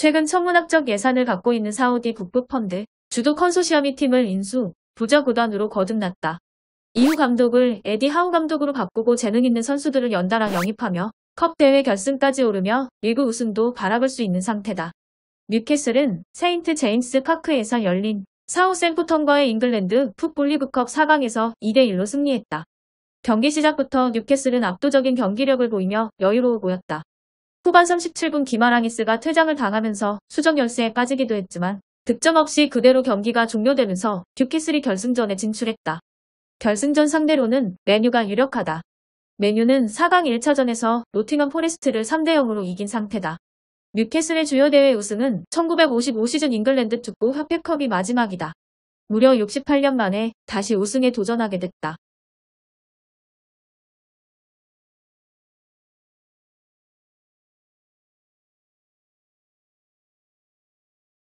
최근 천문학적 예산을 갖고 있는 사우디 북부펀드 주도 컨소시엄이 팀을 인수, 부자 구단으로 거듭났다. 이후 감독을 에디 하우 감독으로 바꾸고 재능 있는 선수들을 연달아 영입하며 컵 대회 결승까지 오르며 리그 우승도 바라볼 수 있는 상태다. 뉴캐슬은 세인트 제임스 파크에서 열린 사우 샘프턴과의 잉글랜드 풋볼리그컵 4강에서 2대1로 승리했다. 경기 시작부터 뉴캐슬은 압도적인 경기력을 보이며 여유로워 보였다. 후반 37분 기마랑이스가 퇴장을 당하면서 수정 열세에 빠지기도 했지만 득점 없이 그대로 경기가 종료되면서 듀키스리 결승전에 진출했다. 결승전 상대로는 메뉴가 유력하다. 메뉴는 4강 1차전에서 노팅엄 포레스트를 3대0으로 이긴 상태다. 뉴캐슬의 주요 대회 우승은 1955 시즌 잉글랜드 축구 협회컵이 마지막이다. 무려 68년 만에 다시 우승에 도전하게 됐다.